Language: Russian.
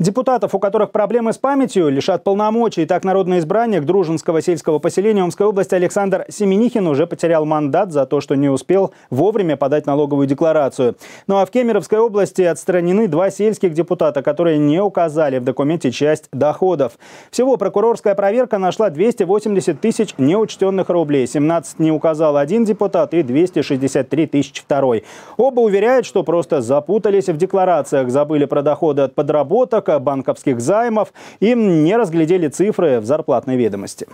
Депутатов, у которых проблемы с памятью, лишат полномочий. Так, народный избранник Дружинского сельского поселения Омской области Александр Семенихин уже потерял мандат за то, что не успел вовремя подать налоговую декларацию. Ну а в Кемеровской области отстранены два сельских депутата, которые не указали в документе часть доходов. Всего прокурорская проверка нашла 280 тысяч неучтенных рублей. 17 не указал один депутат и 263 тысяч второй. Оба уверяют, что просто запутались в декларациях, забыли про доходы от подработок, банковских займов и не разглядели цифры в зарплатной ведомости.